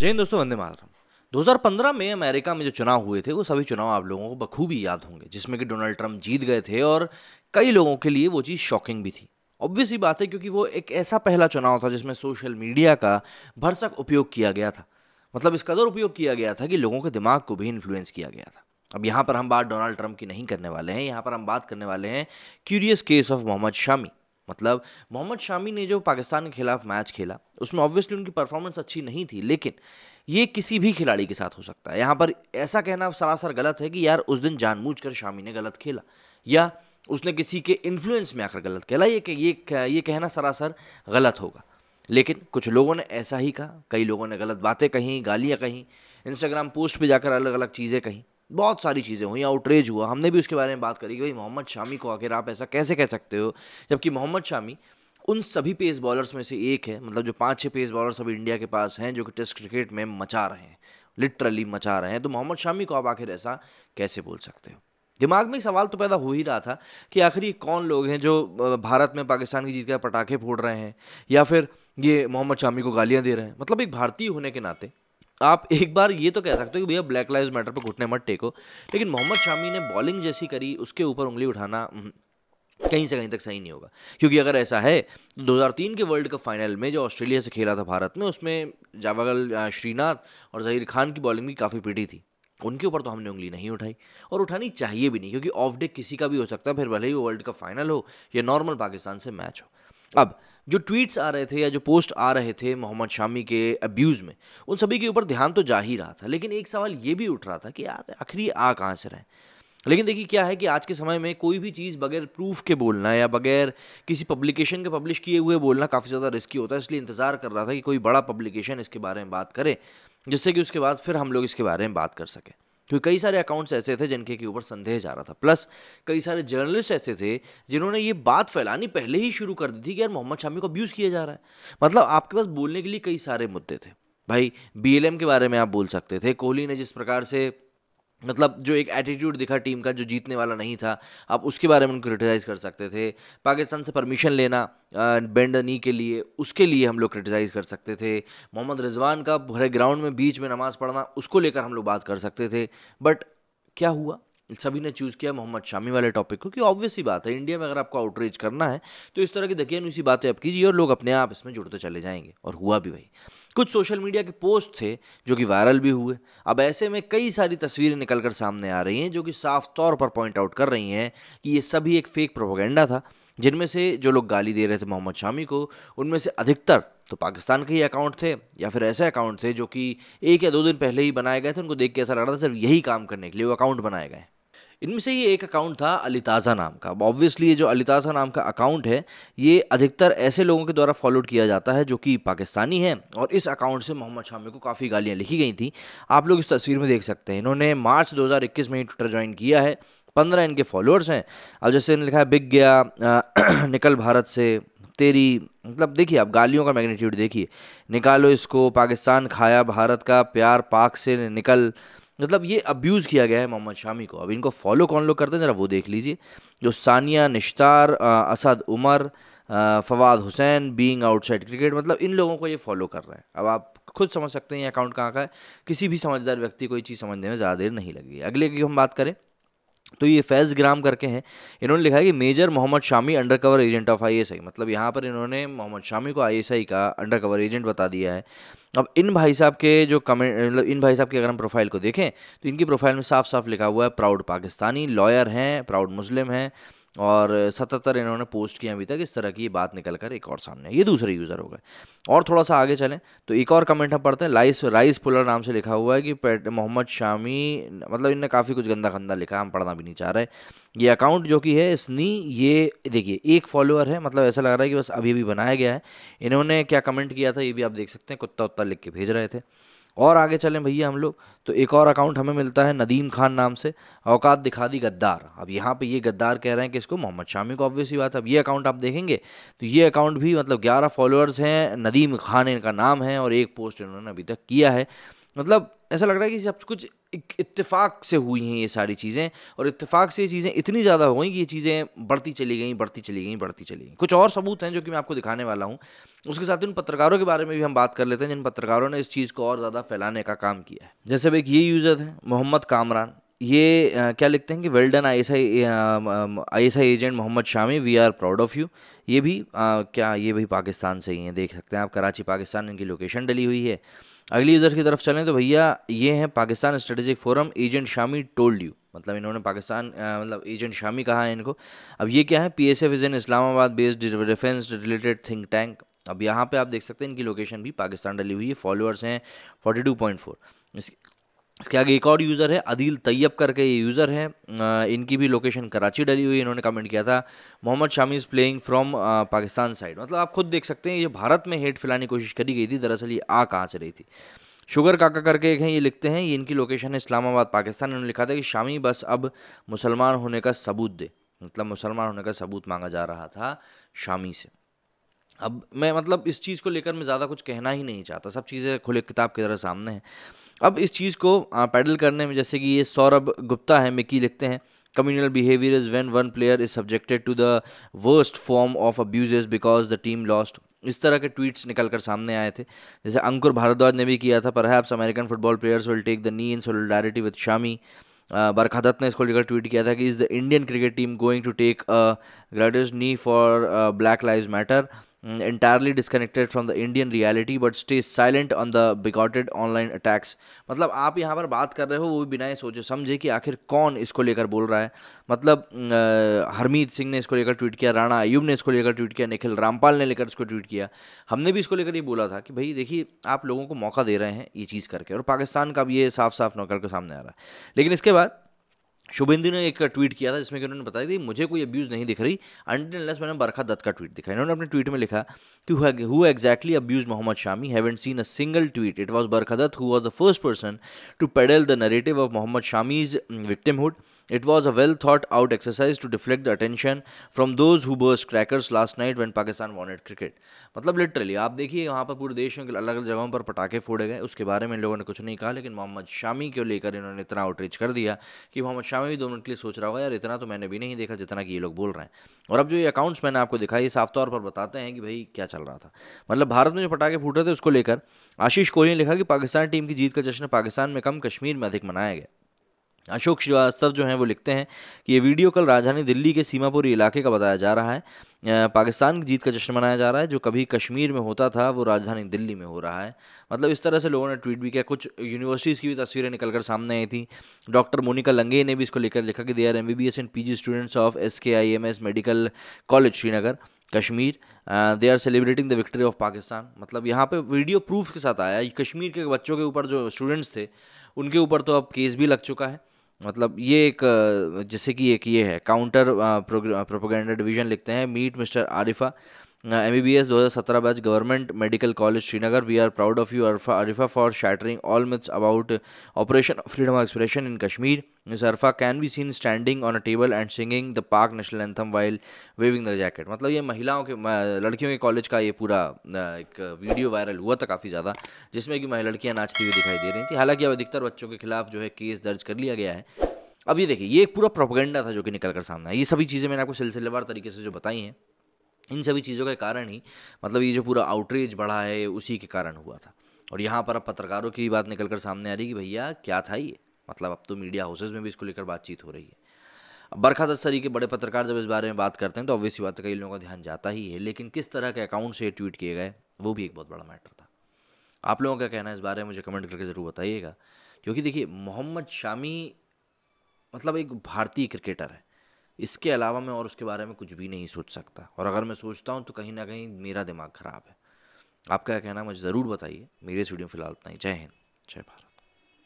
जय हिंद दोस्तों वंदे मातरम 2015 में अमेरिका में जो चुनाव हुए थे वो सभी चुनाव आप लोगों को बखूबी याद होंगे जिसमें कि डोनाल्ड ट्रंप जीत गए थे और कई लोगों के लिए वो चीज़ शॉकिंग भी थी ऑब्वियस ही बात है क्योंकि वो एक ऐसा पहला चुनाव था जिसमें सोशल मीडिया का भरसक उपयोग किया गया था मतलब इस कदर तो उपयोग किया गया था कि लोगों के दिमाग को भी इन्फ्लुएंस किया गया था अब यहाँ पर हम बात डोनाल्ड ट्रंप की नहीं करने वाले हैं यहाँ पर हम बात करने वाले हैं curious case of Mohammad Shami मतलब मोहम्मद शामी ने जो पाकिस्तान के खिलाफ मैच खेला उसमें ऑब्वियसली उनकी परफॉर्मेंस अच्छी नहीं थी लेकिन ये किसी भी खिलाड़ी के साथ हो सकता है यहाँ पर ऐसा कहना सरासर गलत है कि यार उस दिन कर शामी ने गलत खेला या उसने किसी के इन्फ्लुएंस में आकर गलत खेला ये ये ये कहना सरासर गलत होगा लेकिन कुछ लोगों ने ऐसा ही कहा कई लोगों ने गलत बातें कहीं गालियाँ कहीं इंस्टाग्राम पोस्ट पर जाकर अलग अलग चीज़ें कहीं बहुत सारी चीज़ें हुई आउटरेज हुआ हमने भी उसके बारे में बात करी कि भाई मोहम्मद शामी को आखिर आप ऐसा कैसे कह सकते हो जबकि मोहम्मद शामी उन सभी पेस बॉलर्स में से एक है मतलब जो पाँच छः पेस बॉलर्स अभी इंडिया के पास हैं जो कि टेस्ट क्रिकेट में मचा रहे हैं लिटरली मचा रहे हैं तो मोहम्मद शामी को आप आखिर ऐसा कैसे बोल सकते हो दिमाग में सवाल तो पैदा हो ही रहा था कि आखिर ये कौन लोग हैं जो भारत में पाकिस्तान की जीत के पटाखे फोड़ रहे हैं या फिर ये मोहम्मद शामी को गालियाँ दे रहे हैं मतलब एक भारतीय होने के नाते आप एक बार ये तो कह सकते हो कि भैया ब्लैक लाइव मैटर पर घुटने मत टेको लेकिन मोहम्मद शामी ने बॉलिंग जैसी करी उसके ऊपर उंगली उठाना हम्म, कहीं से कहीं तक सही नहीं होगा क्योंकि अगर ऐसा है तो 2003 के वर्ल्ड कप फाइनल में जो ऑस्ट्रेलिया से खेला था भारत में उसमें जावागल श्रीनाथ और जहीर खान की बॉलिंग भी काफ़ी पीटी थी उनके ऊपर तो हमने उंगली नहीं उठाई और उठानी चाहिए भी नहीं क्योंकि ऑफ डे किसी का भी हो सकता है फिर भले ही वो वर्ल्ड कप फाइनल हो या नॉर्मल पाकिस्तान से मैच हो अब जो ट्वीट्स आ रहे थे या जो पोस्ट आ रहे थे मोहम्मद शामी के अब्यूज़ में उन सभी के ऊपर ध्यान तो जा ही रहा था लेकिन एक सवाल ये भी उठ रहा था कि यार आखिर ये आ कहाँ से रहे लेकिन देखिए क्या है कि आज के समय में कोई भी चीज़ बगैर प्रूफ के बोलना या बगैर किसी पब्लिकेशन के पब्लिश किए हुए बोलना काफ़ी ज़्यादा रिस्की होता है इसलिए इंतज़ार कर रहा था कि कोई बड़ा पब्लिकेशन इसके बारे में बात करे जिससे कि उसके बाद फिर हम लोग इसके बारे में बात कर सकें क्योंकि कई सारे अकाउंट्स ऐसे थे जिनके के ऊपर संदेह जा रहा था प्लस कई सारे जर्नलिस्ट ऐसे थे जिन्होंने ये बात फैलानी पहले ही शुरू कर दी थी कि यार मोहम्मद शामी को अब्यूज़ किया जा रहा है मतलब आपके पास बोलने के लिए कई सारे मुद्दे थे भाई बीएलएम के बारे में आप बोल सकते थे कोहली ने जिस प्रकार से मतलब जो एक एटीट्यूड दिखा टीम का जो जीतने वाला नहीं था आप उसके बारे में उनको क्रिटिसाइज़ कर सकते थे पाकिस्तान से परमिशन लेना बेंड नी के लिए उसके लिए हम लोग क्रिटिसाइज़ कर सकते थे मोहम्मद रिजवान का भरे ग्राउंड में बीच में नमाज़ पढ़ना उसको लेकर हम लोग बात कर सकते थे बट क्या हुआ सभी ने चूज़ किया मोहम्मद शामी वाले टॉपिक को कि ऑब्वियस ही बात है इंडिया में अगर आपको आउटरीच करना है तो इस तरह की उसी बातें आप कीजिए और लोग अपने आप इसमें जुड़ते चले जाएंगे और हुआ भी वही कुछ सोशल मीडिया के पोस्ट थे जो कि वायरल भी हुए अब ऐसे में कई सारी तस्वीरें निकल कर सामने आ रही हैं जो कि साफ तौर पर पॉइंट आउट कर रही हैं कि ये सभी एक फेक प्रोपोगेंडा था जिनमें से जो लोग गाली दे रहे थे मोहम्मद शामी को उनमें से अधिकतर तो पाकिस्तान के ही अकाउंट थे या फिर ऐसे अकाउंट थे जो कि एक या दो दिन पहले ही बनाए गए थे उनको देख के ऐसा लग रहा था सिर्फ यही काम करने के लिए वो अकाउंट बनाए गए इनमें से ये एक अकाउंट था अलिताज़ा नाम का ऑब्वियसली ये जो अलिताज़ा नाम का अकाउंट है ये अधिकतर ऐसे लोगों के द्वारा फॉलोड किया जाता है जो कि पाकिस्तानी हैं और इस अकाउंट से मोहम्मद शामी को काफ़ी गालियाँ लिखी गई थी आप लोग इस तस्वीर में देख सकते हैं इन्होंने मार्च दो में ही ट्विटर ज्वाइन किया है पंद्रह इनके फॉलोअर्स हैं अब जैसे इन्होंने लिखा है बिग गया निकल भारत से तेरी मतलब देखिए आप गालियों का मैग्नीट्यूड देखिए निकालो इसको पाकिस्तान खाया भारत का प्यार पाक से निकल मतलब ये अब्यूज़ किया गया है मोहम्मद शामी को अब इनको फॉलो कौन लोग करते हैं ज़रा वो देख लीजिए जो Sania Nishtar Asad Umar Fawad Hussain being outside cricket मतलब इन लोगों को ये फॉलो कर रहे हैं अब आप खुद समझ सकते हैं ये अकाउंट कहाँ का है किसी भी समझदार व्यक्ति को ये चीज़ समझने में ज़्यादा देर नहीं लगी अगले की हम बात करें तो ये फैज़ ग्राम करके हैं इन्होंने लिखा है कि major Mohammad Shami under cover agent of ISI मतलब यहाँ पर इन्होंने मोहम्मद शामी को आईएसआई का अंडर कवर एजेंट बता दिया है अब इन भाई साहब के जो कमेंट मतलब इन भाई साहब के अगर हम प्रोफाइल को देखें तो इनकी प्रोफाइल में साफ साफ लिखा हुआ है प्राउड पाकिस्तानी लॉयर हैं प्राउड मुस्लिम हैं और सतहत्तर इन्होंने पोस्ट किया अभी तक इस तरह की ये बात निकल कर एक और सामने ये दूसरे यूज़र हो गए और थोड़ा सा आगे चलें तो एक और कमेंट हम पढ़ते हैं लाइस राइस पुलर नाम से लिखा हुआ है कि मोहम्मद शामी मतलब इनने काफ़ी कुछ गंदा गंदा लिखा हम पढ़ना भी नहीं चाह रहे ये अकाउंट जो कि है इसनी ये देखिए एक फॉलोअर है मतलब ऐसा लग रहा है कि बस अभी भी बनाया गया है इन्होंने क्या कमेंट किया था ये भी आप देख सकते हैं कुत्ता उत्ता लिख के भेज रहे थे और आगे चलें भैया हम लोग तो एक और अकाउंट हमें मिलता है नदीम खान नाम से औकात दिखा दी गद्दार अब यहाँ पे ये गद्दार कह रहे हैं कि इसको मोहम्मद शामी को ऑब्वियसली बात है अब ये अकाउंट आप देखेंगे तो ये अकाउंट भी मतलब ग्यारह फॉलोअर्स हैं नदीम खान इनका नाम है और एक पोस्ट इन्होंने अभी तक किया है मतलब ऐसा लग रहा है कि सब कुछ इत्तेफाक से हुई हैं ये सारी चीज़ें और इत्तेफाक से ये चीज़ें इतनी ज़्यादा हो गई कि ये चीज़ें बढ़ती चली गई बढ़ती चली गई बढ़ती चली गई कुछ और सबूत हैं जो कि मैं आपको दिखाने वाला हूँ उसके साथ ही उन पत्रकारों के बारे में भी हम बात कर लेते हैं जिन पत्रकारों ने इस चीज़ को और ज़्यादा फैलाने का काम किया है जैसे अब एक ये यूज़र है मोहम्मद कामरान ये क्या लिखते हैं कि well done I S I I S I agent Mohammad Shami we are proud of you ये भी आ, क्या ये भी पाकिस्तान से ही हैं देख सकते हैं आप कराची पाकिस्तान इनकी लोकेशन डली हुई है अगली यूज़र की तरफ चलें तो भैया ये हैं Pakistan strategic forum agent Shami told you मतलब इन्होंने पाकिस्तान आ, मतलब एजेंट शामी कहा है इनको अब ये क्या है P S F is in Islamabad based defence related think tank अब यहाँ पे आप देख सकते हैं इनकी लोकेशन भी पाकिस्तान डली हुई है फॉलोअर्स हैं 42.4 इस इसके आगे एक और यूज़र है अदील तैयब करके ये यूज़र हैं इनकी भी लोकेशन कराची डली हुई इन्होंने कमेंट किया था Mohammad Shami is playing from Pakistan side मतलब आप खुद देख सकते हैं ये भारत में हेट फैलाने की कोशिश करी गई थी दरअसल ये आ कहाँ से रही थी शुगर काका करके एक हैं ये लिखते हैं ये इनकी लोकेशन है इस्लामाबाद पाकिस्तान इन्होंने लिखा था कि शामी बस अब मुसलमान होने का सबूत दे मतलब मुसलमान होने का सबूत मांगा जा रहा था शामी से अब मैं मतलब इस चीज़ को लेकर मैं ज़्यादा कुछ कहना ही नहीं चाहता सब चीज़ें खुले किताब की तरह सामने हैं अब इस चीज़ को पैडल करने में जैसे कि ये सौरभ गुप्ता है मिकी लिखते हैं communal behaviour is when one player is subjected to the worst form of abuse because the team lost इस तरह के ट्वीट्स निकल कर सामने आए थे जैसे अंकुर भारद्वाज ने भी किया था पर HEPS American football players will take the knee in solidarity with Shami बरखदत ने इसको लेकर ट्वीट किया था कि is the Indian cricket team going to take greatest knee for black live matter Mm, entirely disconnected from the Indian reality but stay silent on the bigoted online attacks मतलब आप यहाँ पर बात कर रहे हो वो भी बिना ये सोचे समझे कि आखिर कौन इसको लेकर बोल रहा है मतलब हरमीत सिंह ने इसको लेकर ट्वीट किया राणा अयूब ने इसको लेकर ट्वीट किया निखिल रामपाल ने लेकर इसको ट्वीट किया हमने भी इसको लेकर ये बोला था कि भाई देखिए आप लोगों को मौका दे रहे हैं ये चीज़ करके और पाकिस्तान का भी ये साफ साफ नौकर के सामने आ रहा है लेकिन इसके बाद शुभेंदु ने एक ट्वीट किया था जिसमें कि उन्होंने बताया कि मुझे कोई अब्यूज़ नहीं दिख रही अनलेस मैंने बरखा दत्त का ट्वीट दिखा इन्होंने अपने ट्वीट में लिखा कि who exactly abuse Mohammad Shami haven't seen a single tweet it was Barkha Dutt who was the first person to peddle the narrative of Mohammad Shami's victimhood It was a well thought out exercise to deflect the attention from those who burst crackers last night when Pakistan wanted cricket. मतलब literally आप देखिए वहाँ पर पूरे देश में अलग अलग जगहों पर पटाखे फोड़े गए उसके बारे में लोगों ने कुछ नहीं कहा लेकिन मोहम्मद शामी को लेकर इन्होंने इतना आउटरीच कर दिया कि मोहम्मद शामी भी दो मिनट के लिए सोच रहा होगा यार इतना तो मैंने भी नहीं देखा जितना कि ये लोग बोल रहे हैं और अब जो ये अकाउंट्स मैंने आपको दिखाई ये साफ तौर पर बताते हैं कि भाई क्या चल रहा था मतलब भारत में जो पटाखे फूट रहे थे उसको लेकर आशीष कोहली ने लिखा कि पाकिस्तान टीम की जीत का जश्न पाकिस्तान में कम कश्मीर में अधिक मनाया गया अशोक श्रीवास्तव जो हैं वो लिखते हैं कि ये वीडियो कल राजधानी दिल्ली के सीमापुरी इलाके का बताया जा रहा है पाकिस्तान की जीत का जश्न मनाया जा रहा है जो कभी कश्मीर में होता था वो राजधानी दिल्ली में हो रहा है मतलब इस तरह से लोगों ने ट्वीट भी किया कुछ यूनिवर्सिटीज़ की भी तस्वीरें निकल कर सामने आई थी डॉक्टर मोनिका लंगे ने भी इसको लेकर लिखा कि they are M B B S and P G students of S K I M S medical college Srinagar Kashmir they are celebrating the victory of Pakistan मतलब यहाँ पे वीडियो प्रूफ के साथ आया कश्मीर के बच्चों के ऊपर जो स्टूडेंट्स थे उनके ऊपर तो अब केस भी लग चुका है मतलब ये एक जैसे कि एक ये है काउंटर प्रोपोगेंडा डिवीजन लिखते हैं meet mister Arifa M B B S दो हज़ार सत्रह batch government medical college Srinagar we are proud of you Arfa Arifa for shattering all myths about operation freedom of expression in Kashmir miss Arfa can be seen standing on a table and singing the Pak national anthem while waving the jacket मतलब ये महिलाओं के लड़कियों के college का ये पूरा एक वीडियो वायरल हुआ था काफ़ी ज़्यादा जिसमें कि महिला लड़कियाँ नाचती हुई दिखाई दे रही थी हालांकि अब अधिकतर बच्चों के खिलाफ जो है केस दर्ज कर लिया गया है अब ये देखिए ये एक पूरा प्रोपोगेंडा था जो कि निकल कर सामने है ये सभी चीज़ें मैंने आपको सिलसिलेवार तरीके से जो बताई हैं इन सभी चीज़ों के कारण ही मतलब ये जो पूरा आउटरीच बढ़ा है उसी के कारण हुआ था और यहाँ पर अब पत्रकारों की बात निकल कर सामने आ रही कि भैया क्या था ये मतलब अब तो मीडिया हाउसेज में भी इसको लेकर बातचीत हो रही है बरखा दस्तरी के बड़े पत्रकार जब इस बारे में बात करते हैं तो ऑब्वियसली बात कई लोगों का ध्यान जाता ही है लेकिन किस तरह के अकाउंट से ट्वीट किए गए वो भी एक बहुत बड़ा मैटर था आप लोगों का कहना है इस बारे में मुझे कमेंट करके ज़रूर बताइएगा क्योंकि देखिए मोहम्मद शामी मतलब एक भारतीय क्रिकेटर है इसके अलावा मैं और उसके बारे में कुछ भी नहीं सोच सकता और अगर मैं सोचता हूँ तो कहीं ना कहीं मेरा दिमाग ख़राब है आपका क्या कहना मुझे ज़रूर बताइए मेरे स्टूडियो फिलहाल इतना ही जय हिंद जय भारत